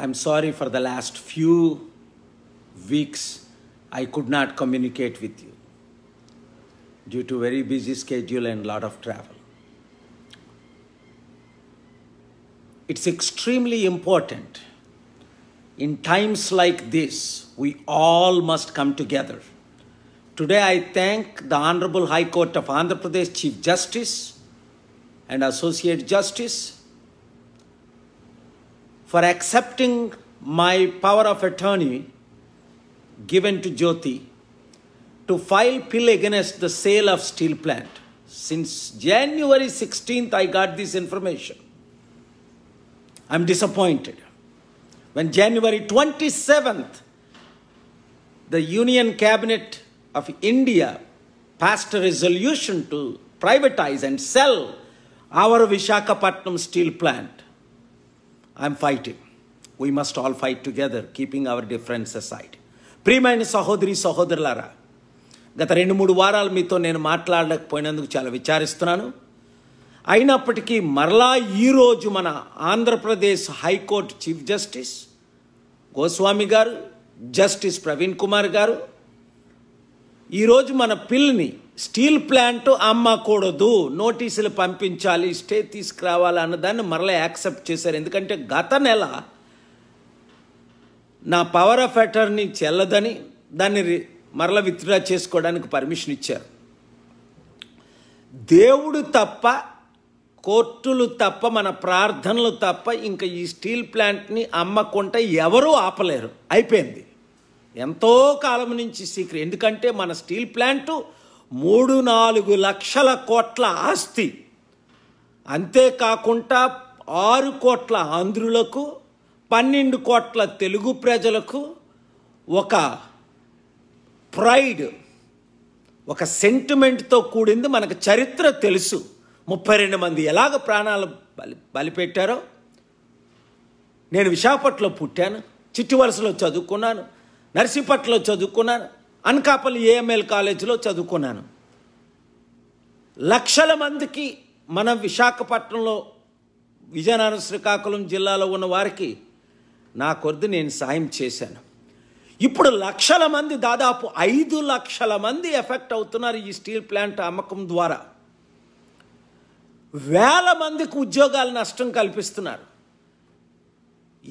I'm sorry for the last few weeks I could not communicate with you due to very busy schedule and lot of travel. It's extremely important. In times like this, we all must come together. Today, I thank the Honorable High Court of Andhra Pradesh Chief Justice and Associate Justice for accepting my power of attorney given to Jyoti to file pill against the sale of steel plant. Since January 16th, I got this information. I'm disappointed. When January 27th, the Union Cabinet of India passed a resolution to privatize and sell our Vishakhapatnam steel plant. I'm fighting we must all fight together keeping our difference aside ప్రియమైన సహోదరి సహోదరులారా గత రెండు మూడు వారాలు మీతో నేను మాట్లాడలేకపోయినందుకు చాలా విచారిస్తున్నాను అయినప్పటికీ మరలా ఈరోజు మన Andhra Pradesh high court chief justice Goswami గారు జస్టిస్ ప్రవీణ్ కుమార్ గారు ఈరోజు మన పిల్ని స్టీల్ ప్లాంట్ అమ్మకూడదు నోటీసులు పంపించాలి స్టే తీసుకురావాలి అన్నదాన్ని మరలా యాక్సెప్ట్ చేశారు ఎందుకంటే గత నెల నా పవర్ ఆఫ్ అటర్నీ చెల్లదని దాన్ని మరల విత్డ్రా చేసుకోవడానికి పర్మిషన్ ఇచ్చారు దేవుడు తప్ప కోర్టులు తప్ప మన ప్రార్థనలు తప్ప ఇంకా ఈ స్టీల్ ప్లాంట్ని అమ్మకుంటే ఎవరూ ఆపలేరు అయిపోయింది ఎంతో కాలం నుంచి సీక్రెట్ ఎందుకంటే మన స్టీల్ ప్లాంటు మూడు నాలుగు లక్షల కోట్ల ఆస్తి అంతేకాకుండా ఆరు కోట్ల ఆంధ్రులకు పన్నెండు కోట్ల తెలుగు ప్రజలకు ఒక ప్రైడ్ ఒక సెంటిమెంట్తో కూడింది మనకు చరిత్ర తెలుసు ముప్పై రెండు మంది ఎలాగ ప్రాణాలు బలి బలిపెట్టారో నేను విశాఖపట్నంలో పుట్టాను చిట్టివలసలో చదువుకున్నాను నర్సీపట్లో చదువుకున్నాను అనకాపల్లి ఏఎంఎల్ కాలేజీలో చదువుకున్నాను లక్షల మందికి మన విశాఖపట్నంలో విజయనగరం శ్రీకాకుళం జిల్లాలో ఉన్న వారికి నా కొద్ది నేను సాయం చేశాను ఇప్పుడు లక్షల మంది దాదాపు ఐదు లక్షల మంది ఎఫెక్ట్ అవుతున్నారు ఈ స్టీల్ ప్లాంట్ అమ్మకం ద్వారా వేల మందికి ఉద్యోగాలు నష్టం కల్పిస్తున్నారు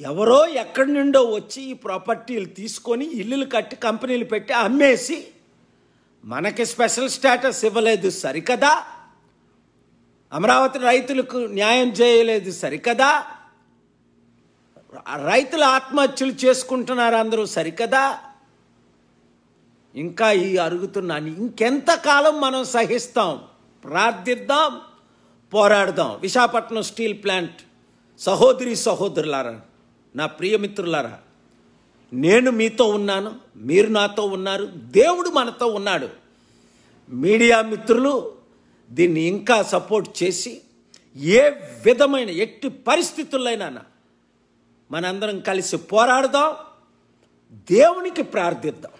ఎవరో ఎక్కడి నుండో వచ్చి ఈ ప్రాపర్టీలు తీసుకొని ఇల్లులు కట్టి కంపెనీలు పెట్టి అమ్మేసి మనకి స్పెషల్ స్టేటస్ ఇవ్వలేదు సరికదా అమరావతి రైతులకు న్యాయం చేయలేదు సరికదా రైతులు ఆత్మహత్యలు చేసుకుంటున్నారు అందరూ సరికదా ఇంకా ఈ అరుగుతున్నాను ఇంకెంతకాలం మనం సహిస్తాం ప్రార్థిద్దాం పోరాడదాం విశాఖపట్నం స్టీల్ ప్లాంట్ సహోదరి సహోదరులారా నా ప్రియమిత్రులారా నేను మీతో ఉన్నాను మీరు నాతో ఉన్నారు దేవుడు మనతో ఉన్నాడు మీడియా మిత్రులు దీన్ని ఇంకా సపోర్ట్ చేసి ఏ విధమైన ఎట్టి పరిస్థితుల్లోనైనా మనందరం కలిసి పోరాడదాం దేవునికి ప్రార్థిద్దాం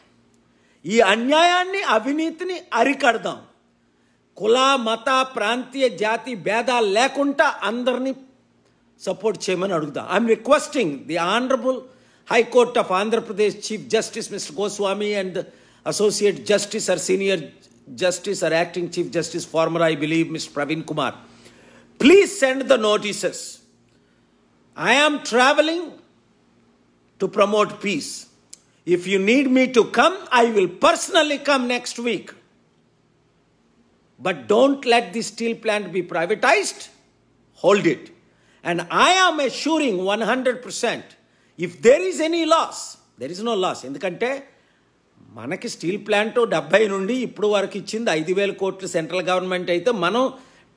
ఈ అన్యాయాన్ని అవినీతిని అరికడదాం కుల మత ప్రాంతీయ జాతి భేదాలు లేకుండా అందరినీ సపోర్ట్ చేయమని అడుగుదాం I'm requesting the honourable high court of Andhra Pradesh chief justice mister Goswami and associate justice are senior justice are acting chief justice former I believe mister Praveen Kumar please send the notices I am traveling to promote peace. If you need me to come, I will personally come next week. But don't let the steel plant be privatized. Hold it. And And I one hundred percent if there is any loss there is no loss ఎందుకంటే మనకి steel plant డెబ్బై నుండి ఇప్పుడు వరకు ఇచ్చింది ఐదు వేల కోట్లు సెంట్రల్ గవర్నమెంట్ అయితే మనం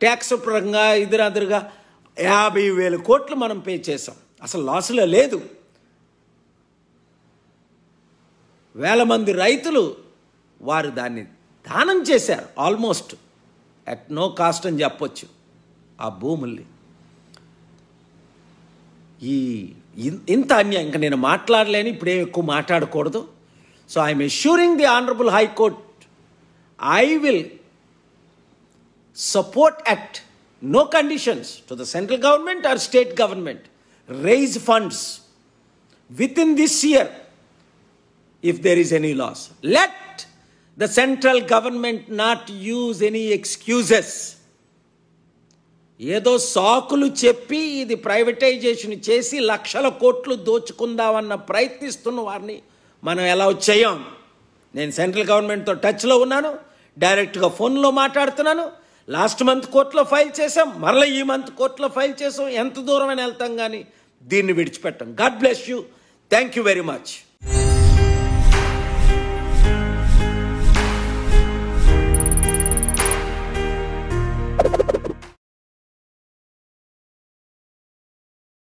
ట్యాక్స్ పరంగా ఇదిరాదురుగా యాభై వేల కోట్లు మనం పే చేసాం అసలు లాసులో లేదు వేల మంది రైతులు వారు దాన్ని దానం చేశారు ఆల్మోస్ట్ అట్ నో కాస్ట్ అని చెప్పొచ్చు ఆ భూముల్ని ఈ ఇంత అన్యాయం ఇంకా నేను మాట్లాడలేని ఇప్పుడేం ఎక్కువ మాట్లాడకూడదు so I'm assuring the honourable high court I will support at no conditions to the central government or state government raise funds within this year if there is any loss let the central government not use any excuses ఏదో సాకులు చెప్పి ఇది privatisation చేసి లక్షల కోట్లు దోచుకుందామన్న ప్రయత్నిస్తున్న వారిని మనం ఎలా చేయం నేను సెంట్రల్ గవర్నమెంట్తో టచ్లో ఉన్నాను డైరెక్ట్గా ఫోన్లో మాట్లాడుతున్నాను లాస్ట్ మంత్ కోర్టులో ఫైల్ చేసాం మరలా ఈ మంత్ కోర్టులో ఫైల్ చేసాం ఎంత దూరమైనా వెళ్తాం కానీ దీన్ని విడిచిపెట్టాం god bless you thank you very much